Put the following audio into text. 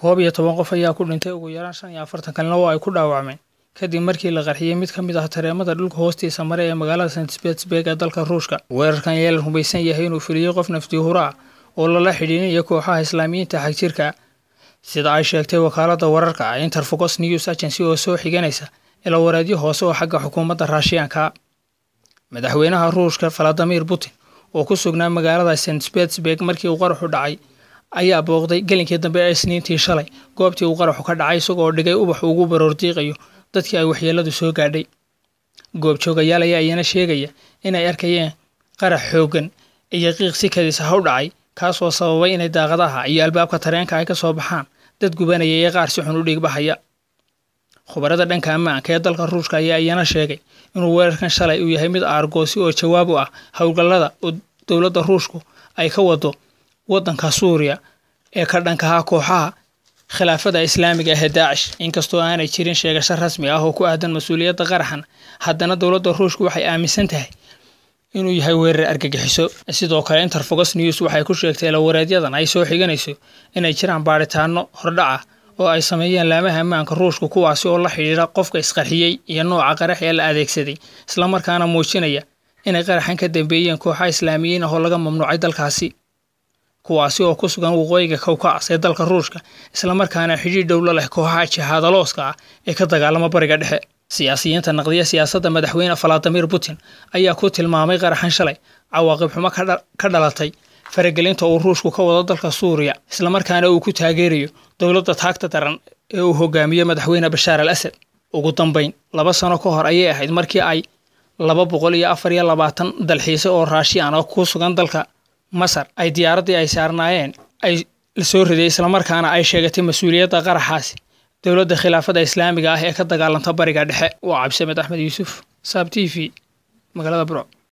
koob iyo toban qof ayaa ku dhintay ugu yaraan shan iyo afartan kalena oo ay ku dhaawacmeen kadib markii la qarxiyey mid ka mid ah tareemada dhulka hoostiisa mare ee magaalada st petersburg ee dalka ruushka weerarkan ayaa la rumaysan yahay inuu fuliyey qof nafdihura ah oo lala xidhiidhinaya kooxaha islaamiyiinta xagjirka sida ay sheegtay wakaaladda wararka interfocos news agency oo soo xiganaysa ila wareedyo hoose oo xagga xukuumadda raashiyanka madaxweynaha ruushka faladimir putin oo ku sugnaa magaalada st petersburg markii uu qaraxu dhacay ayaa booqday gelinkii dambe ee isniintii shalay goobtii uu qaraxu ka dhacay isagoo dhigay ubax ugu baroordiiqayo dadkii ay waxyeelladu soo gaadhay goobjoogayaal ayaa iyana sheegaya inay arkayeen qarax xooggan iyo qiiq si kadis ah u dhacay kaasoo sababay inay daaqadaha iyo albaabka tareenka ay ka soo baxaan dad gubanaya iyo qaar si xun u dhiigbaxaya khubarada dhanka ammaanka ee dalka ruushka ayaa iyana sheegay inuu weerarkan shalay uu yahay mid aargoosi oo jawaab u ah howlgallada oo dowladda ruushku ay ka wado waddanka suuriya ee ka dhankaha kooxaha khilaafada islaamiga ah ee daacish inkastoo aanay jirin sheegasho rasmi ah oo ku aadan mas-uuliyadda qaraxan haddana dowladda ruushku waxay aaminsan tahay inuu yahay weerar argagixiso sidoo kale interfogos news waxay ku sheegtay lawareedyadan ay soo xiganayso inay jiraan baadhitaano hordhaca ah oo ay sameeyeen laamaha ammaanka ruushka kuwaasi oo la xidhiidha qofka isqarxiyey iyo nooca qarax ee la adeegsaday islamarkaana muujinaya inay qaraxan ka dambeeyeen kooxa islaamiyiin ah oo laga mamnuucay dalkaasi kuwaasi oo ku sugan waqooyiga kowkac ee dalka ruushka islamarkaana xidhiir dhowlo leh kooxaha jihaadalooska ah ee ka dagaalama bariga dhexe siyaasiyiinta naqdiya siyaasadda madaxweyne valadimir putin ayaa ku tilmaamay qaraxan shalay cawaaqib xumo ka dhalatay faragelinta uu ruushku ka wado dalka suuriya islamarkaana uu ku taageerayo dowladda taagta daran ee uu hogaamiyo madaxweyne bashaar al asad ugu dambeyn laba sano ka hor ayay ahayd markii ay laba boqol iyo afar iyo labaatan dalxiise oo raashiana ku sugan dalka masar ay diyaaraddii ay saarnaayeen ay lasoo riday islamarkaana ay sheegatay mas-uuliyadda qaraxaasi dowladda khilaafada islaamiga ah ee ka dagaalanta bariga dhexe waa cabdisamed axmed yuusuf saab t v magaalada buro